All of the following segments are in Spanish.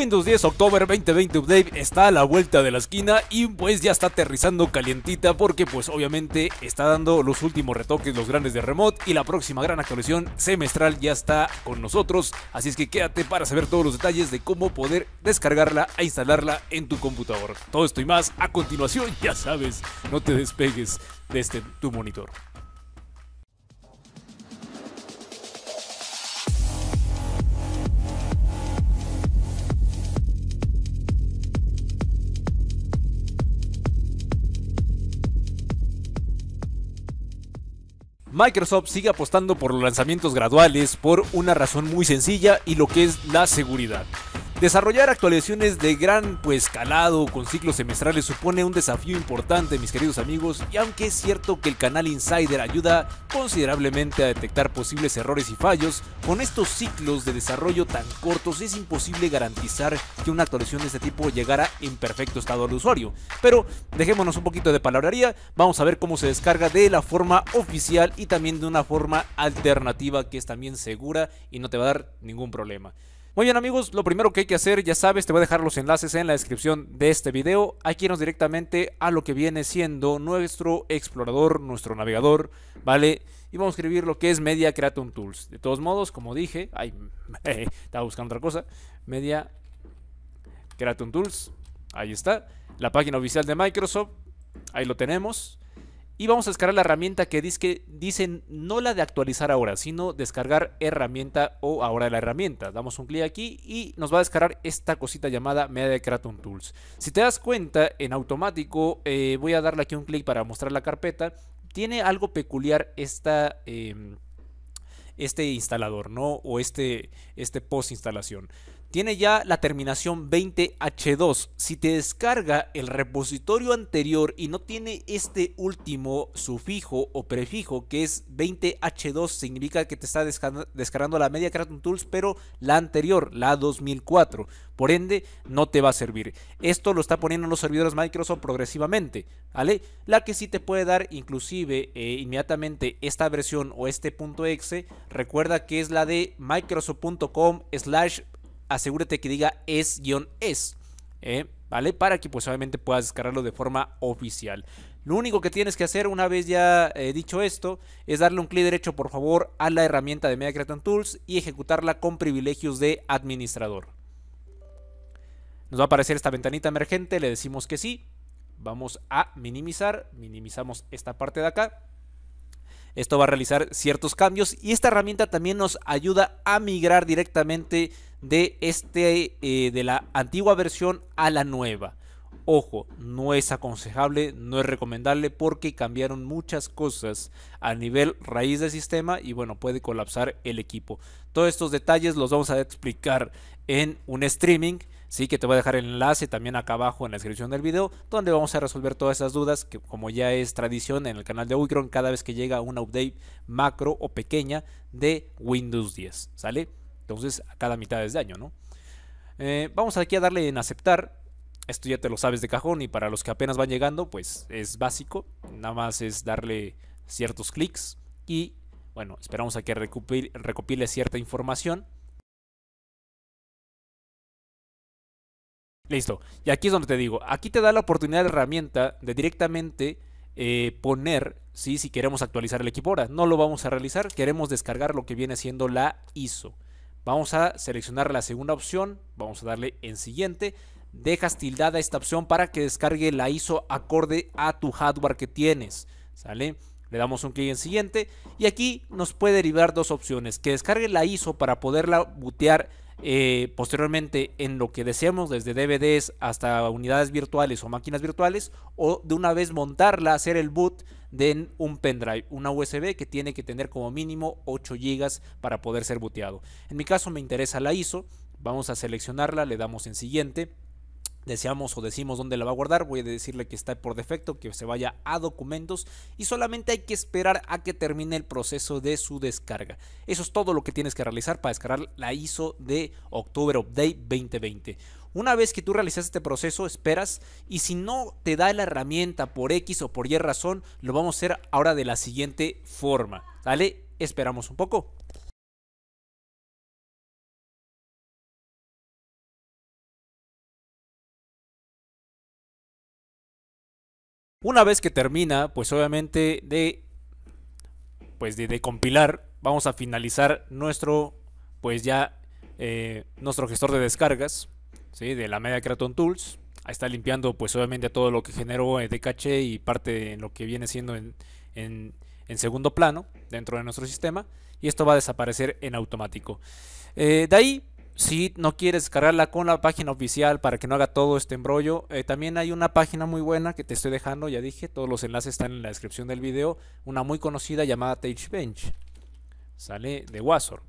Windows 10 October 2020 Update está a la vuelta de la esquina y pues ya está aterrizando calientita porque pues obviamente está dando los últimos retoques, los grandes de remote y la próxima gran actualización semestral ya está con nosotros, así es que quédate para saber todos los detalles de cómo poder descargarla e instalarla en tu computador. Todo esto y más a continuación, ya sabes, no te despegues de este tu monitor. Microsoft sigue apostando por los lanzamientos graduales por una razón muy sencilla y lo que es la seguridad. Desarrollar actualizaciones de gran pues calado con ciclos semestrales supone un desafío importante, mis queridos amigos, y aunque es cierto que el canal Insider ayuda considerablemente a detectar posibles errores y fallos, con estos ciclos de desarrollo tan cortos es imposible garantizar que una actualización de este tipo llegara en perfecto estado al usuario. Pero dejémonos un poquito de palabrería, vamos a ver cómo se descarga de la forma oficial y también de una forma alternativa que es también segura y no te va a dar ningún problema. Muy bien amigos, lo primero que hay que hacer, ya sabes, te voy a dejar los enlaces en la descripción de este video. Aquí nos directamente a lo que viene siendo nuestro explorador, nuestro navegador, ¿vale? Y vamos a escribir lo que es Media Creation Tools. De todos modos, como dije, ay, estaba buscando otra cosa. Media Creatum Tools, ahí está. La página oficial de Microsoft, ahí lo tenemos y vamos a descargar la herramienta que dice, dicen no la de actualizar ahora, sino descargar herramienta o ahora la herramienta. Damos un clic aquí y nos va a descargar esta cosita llamada Media Kraton Tools. Si te das cuenta, en automático eh, voy a darle aquí un clic para mostrar la carpeta. Tiene algo peculiar esta... Em, este instalador, ¿no? O este, este post instalación tiene ya la terminación 20H2. Si te descarga el repositorio anterior y no tiene este último sufijo o prefijo que es 20H2, significa que te está descargando la media Kraton Tools, pero la anterior, la 2004. Por ende, no te va a servir. Esto lo está poniendo en los servidores Microsoft progresivamente, ¿vale? La que sí te puede dar inclusive eh, inmediatamente esta versión o este .exe, recuerda que es la de microsoft.com slash asegúrate que diga es-es. ¿eh? ¿Vale? Para que pues puedas descargarlo de forma oficial. Lo único que tienes que hacer una vez ya eh, dicho esto es darle un clic derecho por favor a la herramienta de Media Creation Tools y ejecutarla con privilegios de administrador. Nos va a aparecer esta ventanita emergente, le decimos que sí. Vamos a minimizar, minimizamos esta parte de acá. Esto va a realizar ciertos cambios y esta herramienta también nos ayuda a migrar directamente de, este, eh, de la antigua versión a la nueva. Ojo, no es aconsejable, no es recomendable porque cambiaron muchas cosas a nivel raíz del sistema y bueno, puede colapsar el equipo. Todos estos detalles los vamos a explicar en un streaming, sí que te voy a dejar el enlace también acá abajo en la descripción del video, donde vamos a resolver todas esas dudas que como ya es tradición en el canal de Uicron cada vez que llega un update macro o pequeña de Windows 10, ¿sale? Entonces, cada mitad de año, ¿no? Eh, vamos aquí a darle en aceptar. Esto ya te lo sabes de cajón y para los que apenas van llegando, pues es básico. Nada más es darle ciertos clics y, bueno, esperamos a que recopile, cierta información. Listo. Y aquí es donde te digo, aquí te da la oportunidad de herramienta de directamente eh, poner, ¿sí? si queremos actualizar el equipo ahora. No lo vamos a realizar, queremos descargar lo que viene siendo la ISO. Vamos a seleccionar la segunda opción, vamos a darle en siguiente. Dejas tildada esta opción para que descargue la ISO acorde a tu hardware que tienes. ¿Sale? Le damos un clic en siguiente y aquí nos puede derivar dos opciones. Que descargue la ISO para poderla bootear eh, posteriormente en lo que deseamos, desde DVDs hasta unidades virtuales o máquinas virtuales, o de una vez montarla, hacer el boot Den un pendrive, una USB que tiene que tener como mínimo 8 GB para poder ser boteado En mi caso me interesa la ISO, vamos a seleccionarla, le damos en siguiente deseamos o decimos dónde la va a guardar, voy a decirle que está por defecto, que se vaya a documentos y solamente hay que esperar a que termine el proceso de su descarga. Eso es todo lo que tienes que realizar para descargar la ISO de octubre Update 2020. Una vez que tú realizas este proceso, esperas y si no te da la herramienta por X o por Y razón, lo vamos a hacer ahora de la siguiente forma, Esperamos un poco. Una vez que termina, pues obviamente de pues de, compilar, vamos a finalizar nuestro pues ya eh, nuestro gestor de descargas, de la media Creaton Tools. Ahí está limpiando pues obviamente todo lo que generó eh, de caché y parte de lo que viene siendo en, segundo plano dentro de nuestro sistema. Y esto va a desaparecer en automático. Eh, de ahí si no quieres descargarla con la página oficial para que no haga todo este embrollo, eh, también hay una página muy buena que te estoy dejando, ya dije, todos los enlaces están en la descripción del video, una muy conocida llamada TageBench, sale de Wasor.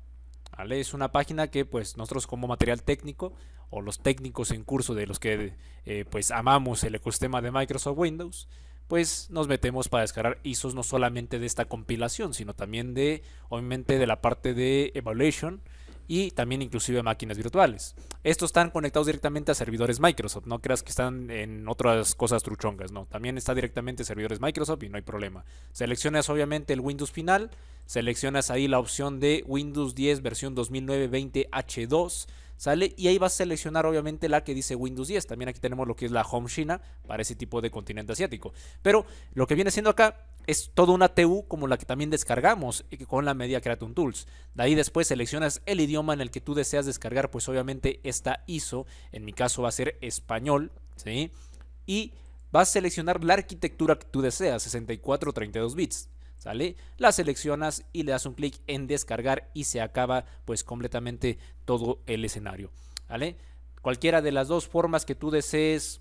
Es una página que pues nosotros como material técnico o los técnicos en curso de los que eh, pues amamos el ecosistema de Microsoft Windows, pues nos metemos para descargar ISOs no solamente de esta compilación, sino también de obviamente de la parte de evaluation y también inclusive máquinas virtuales. Estos están conectados directamente a servidores Microsoft, no creas que están en otras cosas truchongas, no, también está directamente servidores Microsoft y no hay problema. Seleccionas obviamente el Windows final, seleccionas ahí la opción de Windows 10 versión 2009-20H2 ¿sale? Y ahí vas a seleccionar obviamente la que dice Windows 10. También aquí tenemos lo que es la Home China para ese tipo de continente asiático. Pero lo que viene siendo acá es toda una TU como la que también descargamos eh, con la media un Tools. De ahí después seleccionas el idioma en el que tú deseas descargar, pues obviamente esta ISO, en mi caso va a ser español, ¿sí? Y vas a seleccionar la arquitectura que tú deseas, 64 32 bits. ¿Sale? La seleccionas y le das un clic en descargar y se acaba pues completamente todo el escenario. ¿Vale? Cualquiera de las dos formas que tú desees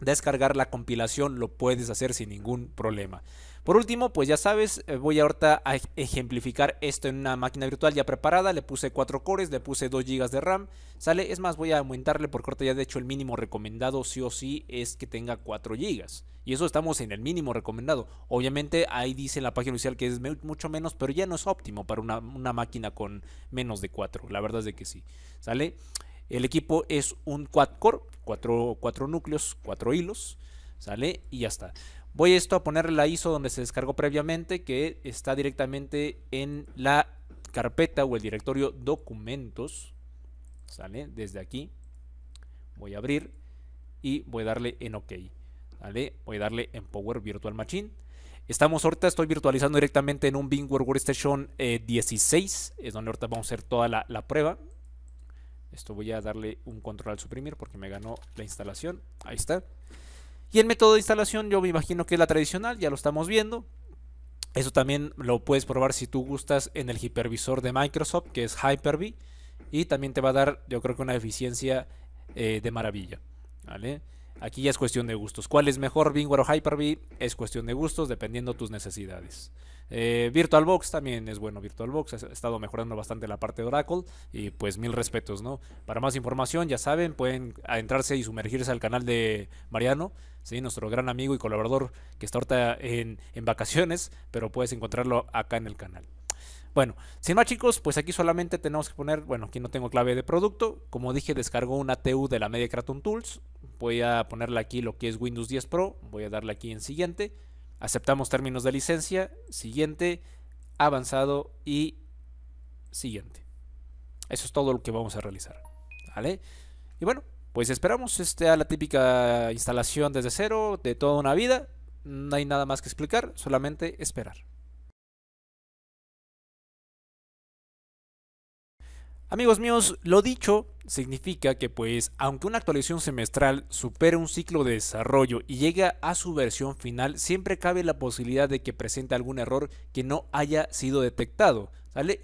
descargar la compilación lo puedes hacer sin ningún problema. Por último, pues ya sabes, eh, voy ahorita a ejemplificar esto en una máquina virtual ya preparada. Le puse cuatro cores, le puse 2 GB de RAM. Sale, es más, voy a aumentarle por ahorita ya. De hecho, el mínimo recomendado sí o sí es que tenga 4 GB. Y eso estamos en el mínimo recomendado. Obviamente ahí dice en la página oficial que es mucho menos, pero ya no es óptimo para una, máquina con menos de 4. La verdad es de que sí. ¿Sale? El equipo es un quad core, 4 núcleos, 4 hilos. ¿Sale? Y ya está. Voy esto a poner la ISO donde se descargó previamente, que está directamente en la carpeta o el directorio documentos. ¿Sale? Desde aquí. Voy a abrir y voy a darle en OK. Voy a darle en Power Virtual Machine. Estamos ahorita, estoy virtualizando directamente en un VMware Workstation 16, eh, es donde ahorita vamos a hacer toda la, prueba. Esto voy a darle un control al suprimir porque me ganó la instalación. Ahí está. Y el método de instalación yo me imagino que es la tradicional, ya lo estamos viendo. Eso también lo puedes probar si tú gustas en el hipervisor de Microsoft, que es Hyper-V. Y también te va a dar, yo creo que una eficiencia eh, de maravilla. ¿Vale? Aquí ya es cuestión de gustos. ¿Cuál es mejor, Bingo o Hyper-V? Es cuestión de gustos, dependiendo de tus necesidades. Eh, VirtualBox también es bueno. VirtualBox ha estado mejorando bastante la parte de Oracle y pues mil respetos, ¿no? Para más información, ya saben, pueden adentrarse y sumergirse al canal de Mariano, nuestro gran amigo y colaborador que está ahorita en vacaciones, pero puedes encontrarlo acá en el canal. Bueno, sin más chicos, pues aquí solamente tenemos que poner, bueno, aquí no tengo clave de producto. Como dije, descargo una TU de la media Kraton Tools. Voy a ponerle aquí lo que es Windows 10 Pro. Voy a darle aquí en siguiente. Aceptamos términos de licencia. Siguiente, avanzado y siguiente. Eso es todo lo que vamos a realizar. ¿Vale? Y bueno, pues esperamos este, a la típica instalación desde cero de toda una vida. No hay nada más que explicar, solamente esperar. Amigos míos, lo dicho significa que pues aunque una actualización semestral supere un ciclo de desarrollo y llega a su versión final, siempre cabe la posibilidad de que presente algún error que no haya sido detectado.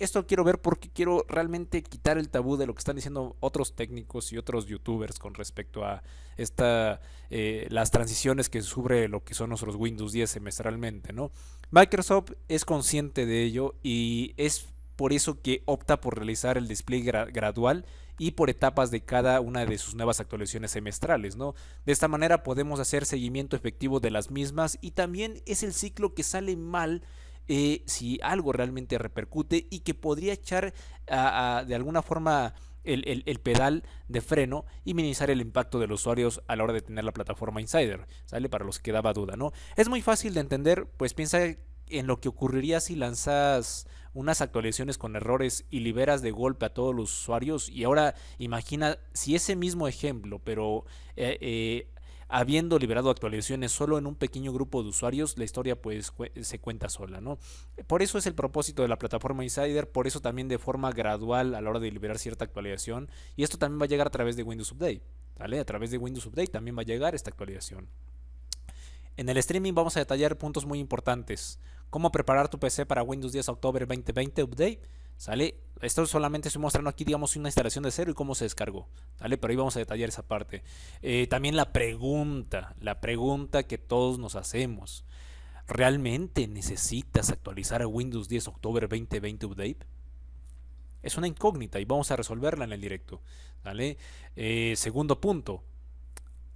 Esto quiero ver porque quiero realmente quitar el tabú de lo que están diciendo otros técnicos y otros youtubers con respecto a esta, eh, las transiciones que sufre lo que son nuestros Windows 10 semestralmente, ¿no? Microsoft es consciente de ello y es por eso que opta por realizar el display gradual y por etapas de cada una de sus nuevas actualizaciones semestrales, ¿no? De esta manera podemos hacer seguimiento efectivo de las mismas y también es el ciclo que sale mal eh, si algo realmente repercute y que podría echar de alguna forma el, el, pedal de freno y minimizar el impacto de los usuarios a la hora de tener la plataforma Insider, ¿sale? Para los que daba duda, ¿no? Es muy fácil de entender, pues piensa en lo que ocurriría si lanzas unas actualizaciones con errores y liberas de golpe a todos los usuarios. Y ahora imagina si ese mismo ejemplo, pero eh, eh, habiendo liberado actualizaciones solo en un pequeño grupo de usuarios, la historia pues se cuenta sola, ¿no? Por eso es el propósito de la plataforma Insider, por eso también de forma gradual a la hora de liberar cierta actualización, y esto también va a llegar a través de Windows Update, A través de Windows Update también va a llegar esta actualización. En el streaming vamos a detallar puntos muy importantes. Cómo preparar tu PC para Windows 10 October 2020 Update. ¿Sale? Esto solamente estoy mostrando aquí, digamos, una instalación de cero y cómo se descargó. Pero ahí vamos a detallar esa parte. Eh, también la pregunta, la pregunta que todos nos hacemos. ¿Realmente necesitas actualizar a Windows 10 Octubre 2020 Update? Es una incógnita y vamos a resolverla en el directo. Eh, segundo punto,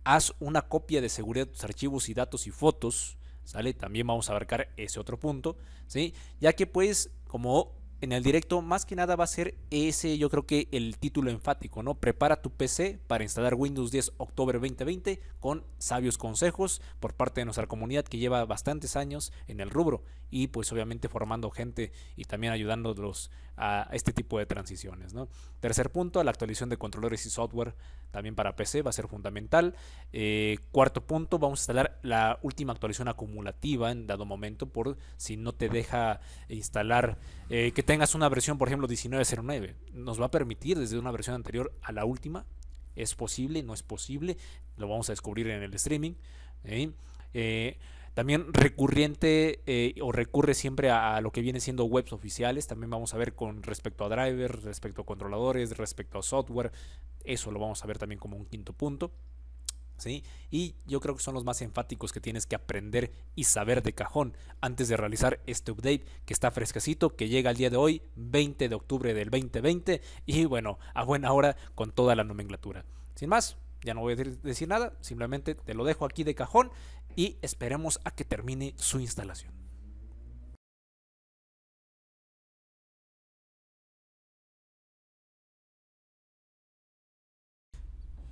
Haz una copia de seguridad de tus archivos y datos y fotos. ¿Sale? También vamos a abarcar ese otro punto. ¿Sí? Ya que pues, como en el directo, más que nada va a ser ese, yo creo que el título enfático, ¿no? Prepara tu PC para instalar Windows 10 octubre 2020 con sabios consejos por parte de nuestra comunidad que lleva bastantes años en el rubro y pues obviamente formando gente y también ayudándolos a este tipo de transiciones, ¿no? Tercer punto, la actualización de controladores y software también para PC va a ser fundamental. Eh, cuarto punto, vamos a instalar la última actualización acumulativa en dado momento por si no te deja instalar eh, que tengas una versión, por ejemplo, 1909. Nos va a permitir desde una versión anterior a la última. ¿Es posible? ¿No es posible? Lo vamos a descubrir en el streaming. ¿eh? También recurriente eh, o recurre siempre a, lo que viene siendo webs oficiales. También vamos a ver con respecto a drivers, respecto a controladores, respecto a software. Eso lo vamos a ver también como un quinto punto. ¿Sí? Y yo creo que son los más enfáticos que tienes que aprender y saber de cajón antes de realizar este update que está fresquecito, que llega el día de hoy, 20 de octubre del 2020, y bueno, a buena hora con toda la nomenclatura. Sin más, ya no voy a decir nada, simplemente te lo dejo aquí de cajón y esperemos a que termine su instalación.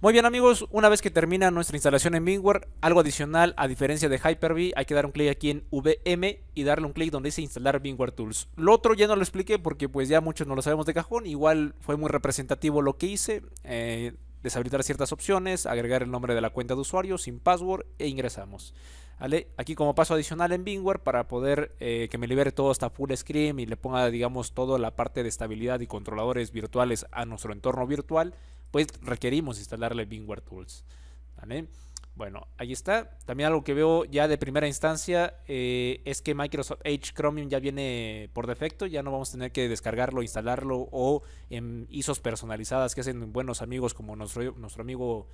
Muy bien amigos, una vez que termina nuestra instalación en Bingware, algo adicional a diferencia de Hyper-V, hay que dar un clic aquí en VM y darle un clic donde dice instalar Bingware Tools. Lo otro ya no lo expliqué porque pues ya muchos no lo sabemos de cajón, igual fue muy representativo lo que hice. Eh, deshabilitar ciertas opciones, agregar el nombre de la cuenta de usuario sin password e ingresamos. Aquí como paso adicional en Bingware para poder eh, que me libere todo hasta full screen y le ponga digamos toda la parte de estabilidad y controladores virtuales a nuestro entorno virtual, pues requerimos instalarle Bingware Tools. Bueno, ahí está. También algo que veo ya de primera instancia eh, es que Microsoft Edge Chromium ya viene por defecto, ya no vamos a tener que descargarlo, instalarlo o en ISOs personalizadas que hacen buenos amigos como nuestro, nuestro amigo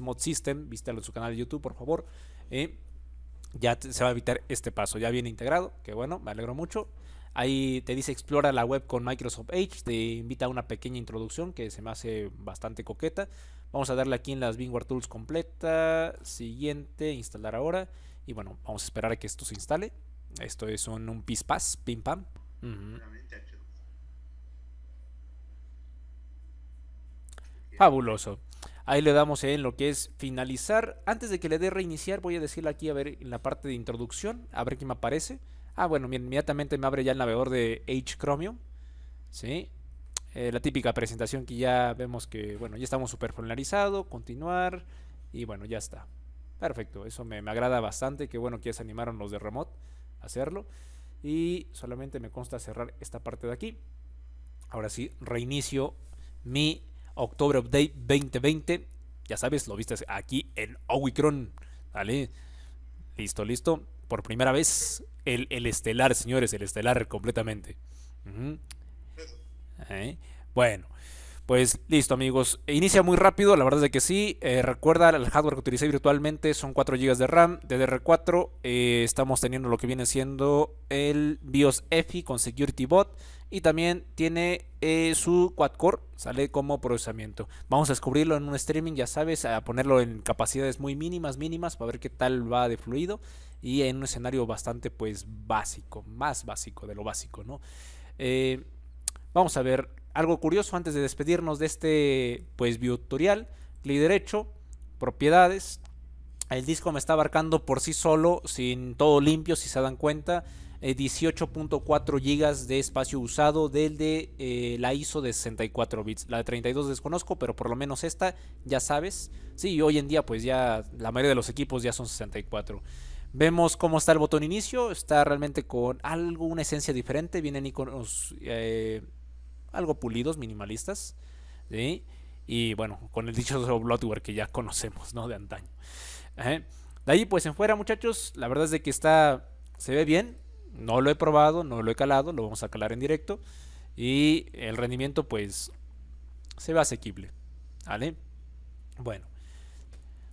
mod System, vístalo en su canal de YouTube, por favor. Eh, ya se va a evitar este paso, ya viene integrado, que bueno, me alegro mucho. Ahí te dice explora la web con Microsoft Edge, te invita a una pequeña introducción que se me hace bastante coqueta. Vamos a darle aquí en las VMware Tools completa, siguiente, instalar ahora. Y bueno, vamos a esperar a que esto se instale. Esto es un, un PISPAS, pim pam. Fabuloso. Ahí le damos en lo que es finalizar. Antes de que le dé reiniciar, voy a decirle aquí, a ver, en la parte de introducción, a ver qué me aparece. Ah, bueno, inmediatamente me abre ya el navegador de h Chromium. ¿Sí? Eh, la típica presentación que ya vemos que, bueno, ya estamos súper polarizados. Continuar. Y bueno, ya está. Perfecto, eso me, agrada bastante. Que bueno que ya se animaron los de remote a hacerlo. Y solamente me consta cerrar esta parte de aquí. Ahora sí, reinicio mi octubre Update 2020. Ya sabes, lo viste aquí en Owicron. ¿Vale? Listo, listo por primera vez el, estelar, señores, el estelar completamente. ¿Eh? Bueno, pues listo amigos. Inicia muy rápido, la verdad es que sí. Eh, recuerda, el hardware que utilicé virtualmente son 4 GB de RAM, DDR4. Eh, estamos teniendo lo que viene siendo el BIOS EFI con Security Bot. Y también tiene su quad-core, sale como procesamiento. Vamos a descubrirlo en un streaming, ya sabes, a ponerlo en capacidades muy mínimas, mínimas, para ver qué tal va de fluido y en un escenario bastante pues básico, más básico de lo básico, ¿no? Eh, vamos a ver algo curioso antes de despedirnos de este pues tutorial clic derecho, propiedades, el disco me está abarcando por sí solo, sin todo limpio, si se dan cuenta. 18.4 eh, GB de espacio usado del de eh, la ISO de 64 bits. La de 32 desconozco, pero por lo menos esta ya sabes. Sí, hoy en día pues ya la mayoría de los equipos ya son 64. Vemos cómo está el botón inicio, está realmente con algo, una esencia diferente, vienen iconos eh, algo pulidos, minimalistas, y bueno, con el dicho software que ya conocemos, ¿no? De antaño. De ahí pues en fuera, muchachos, la verdad es de que está, se ve bien, no lo he probado, no lo he calado, lo vamos a calar en directo, y el rendimiento pues se ve asequible, ¿vale? Bueno.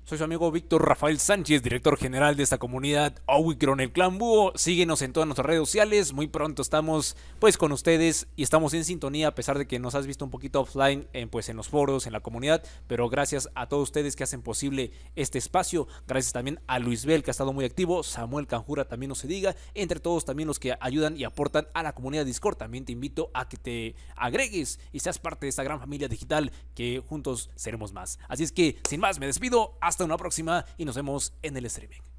Soy su amigo Víctor Rafael Sánchez, director general de esta comunidad Omicron el Clan Búho. Síguenos en todas nuestras redes sociales. Muy pronto estamos pues con ustedes y estamos en sintonía a pesar de que nos has visto un poquito offline en, pues en los foros, en la comunidad. Pero gracias a todos ustedes que hacen posible este espacio. Gracias también a Luis Bel que ha estado muy activo. Samuel Canjura también no se diga. Entre todos también los que ayudan y aportan a la comunidad Discord. También te invito a que te agregues y seas parte de esta gran familia digital que juntos seremos más. Así es que sin más me despido. Hasta hasta una próxima y nos vemos en el streaming.